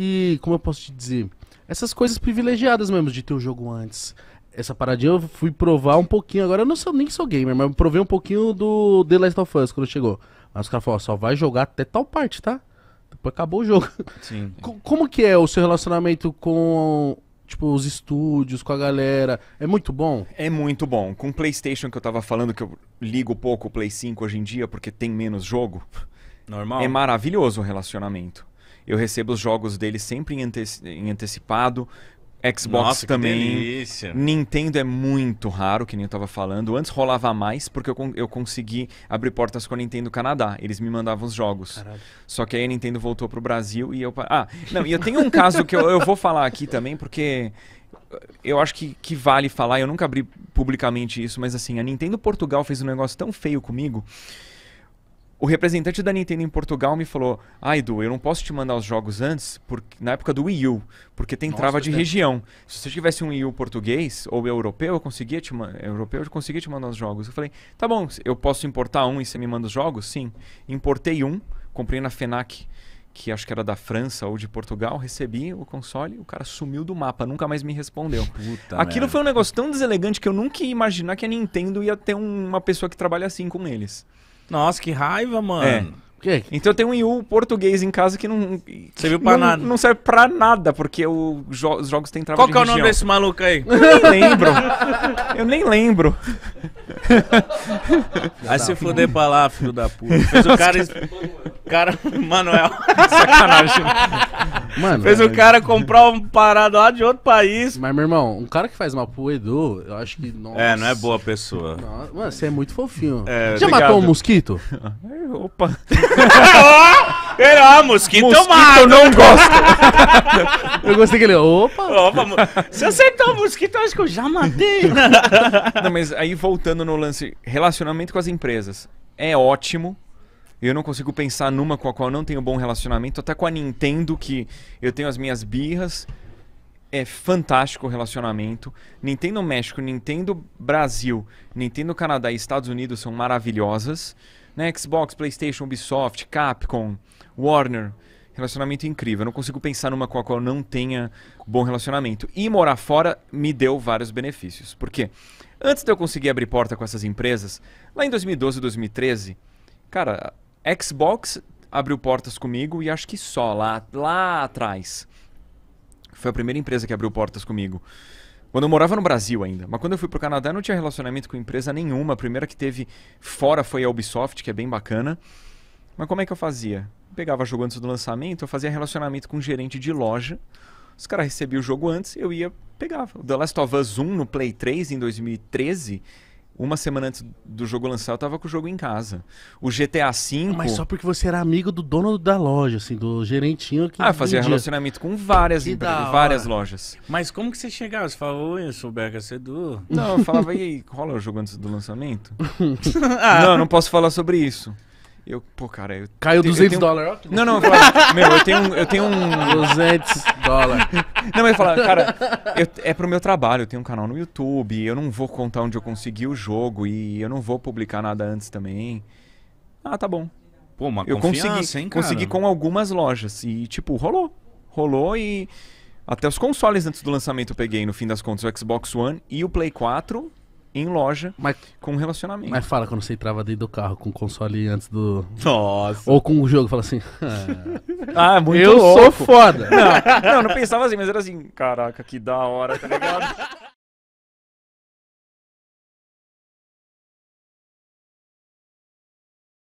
esse. Como eu posso te dizer? Essas coisas privilegiadas mesmo de ter o jogo antes. Essa paradinha eu fui provar um pouquinho. Agora eu não sou, nem sou gamer, mas provei um pouquinho do The Last of Us quando chegou. Mas os caras falaram, só vai jogar até tal parte, tá? Depois acabou o jogo. Sim. Como que é o seu relacionamento com tipo, os estúdios, com a galera. É muito bom? É muito bom. Com o PlayStation que eu tava falando, que eu ligo pouco o Play 5 hoje em dia porque tem menos jogo. Normal. É maravilhoso o relacionamento. Eu recebo os jogos dele sempre em, em antecipado. Xbox Nossa, também. Nintendo é muito raro, que nem eu tava falando. Antes rolava mais, porque eu, eu consegui abrir portas com a Nintendo Canadá. Eles me mandavam os jogos. Caralho. Só que aí a Nintendo voltou pro Brasil e eu. Ah, não, e eu tenho um caso que eu, eu vou falar aqui também, porque eu acho que, que vale falar. Eu nunca abri publicamente isso, mas assim, a Nintendo Portugal fez um negócio tão feio comigo o representante da Nintendo em Portugal me falou: Ah, Edu, eu não posso te mandar os jogos antes, porque, na época do Wii U, porque tem Nossa, trava de é região. Se você tivesse um Wii U português ou europeu, eu conseguia te, europeu, eu conseguia te mandar os jogos. Eu falei: Tá bom, eu posso importar um e você me manda os jogos? Sim. Importei um, comprei na Fenac, que acho que era da França ou de Portugal, recebi o console, o cara sumiu do mapa, nunca mais me respondeu. Puta Aquilo merda. foi um negócio tão deselegante que eu nunca ia imaginar que a Nintendo ia ter um, uma pessoa que trabalha assim com eles. Nossa, que raiva, mano. É. Então tem um IU português em casa que não. pra não, nada. Não serve pra nada, porque o jo os jogos têm trabalho. Qual que é o nome desse maluco aí? Eu nem lembro. Eu nem lembro. Vai se fuder pra lá, filho da puta. Fez o cara. Cara, Manuel. Sacanagem. Mano. Fez o é, cara é, comprar um parado lá de outro país. Mas, meu irmão, um cara que faz mal pro Edu, eu acho que. É, nossa. É, não é boa pessoa. Nossa, mano, você é muito fofinho. É, Já obrigado. matou um mosquito? Opa. Ele, ah, mosquito, mosquito eu não gosto. eu gostei que ele, opa. opa se acertou o mosquito, eu acho que eu já matei. não, mas aí voltando no lance, relacionamento com as empresas. É ótimo, eu não consigo pensar numa com a qual não tenho bom relacionamento, até com a Nintendo, que eu tenho as minhas birras. É fantástico o relacionamento. Nintendo México, Nintendo Brasil, Nintendo Canadá e Estados Unidos são maravilhosas. Né, Xbox, PlayStation, Ubisoft, Capcom, Warner. Relacionamento incrível. Eu não consigo pensar numa com a qual não tenha bom relacionamento. E morar fora me deu vários benefícios. Por quê? Antes de eu conseguir abrir porta com essas empresas, lá em 2012, 2013, cara, Xbox abriu portas comigo e acho que só, lá, lá atrás. Foi a primeira empresa que abriu portas comigo. Quando eu morava no Brasil ainda. Mas quando eu fui pro Canadá, eu não tinha relacionamento com empresa nenhuma. A primeira que teve fora foi a Ubisoft, que é bem bacana. Mas como é que eu fazia? Eu pegava jogo antes do lançamento, eu fazia relacionamento com um gerente de loja. Os caras recebiam o jogo antes, eu ia, pegava. O The Last of Us 1 no Play 3 em 2013 uma semana antes do jogo lançar, eu tava com o jogo em casa. O GTA V. Ah, mas só porque você era amigo do dono da loja, assim, do gerentinho que. Ah, eu fazia vendia. relacionamento com várias empresas, várias lojas. Mas como que você chegava? Você falava, oi, eu sou o BHCDU. Não, eu falava, e aí, rola o jogo antes do lançamento? ah. Não, não posso falar sobre isso. Eu, pô, cara, eu. Caiu te, 200 dólares. Não, não, eu falava, meu, eu tenho, eu tenho um. 200 dólares. Não, mas eu falava, cara, eu, é pro meu trabalho, eu tenho um canal no YouTube, eu não vou contar onde eu consegui o jogo e eu não vou publicar nada antes também. Ah, tá bom. Pô, uma eu consegui, hein, consegui com algumas lojas e, tipo, rolou. Rolou e. Até os consoles antes do lançamento eu peguei, no fim das contas, o Xbox One e o Play 4 em loja mas, com relacionamento. Mas fala quando você entrava dentro do carro com o console antes do. Nossa. Ou com o jogo, fala assim. ah, ah muito Eu louco. sou foda. Não, não, não pensava assim, mas era assim, caraca, que da hora, tá ligado?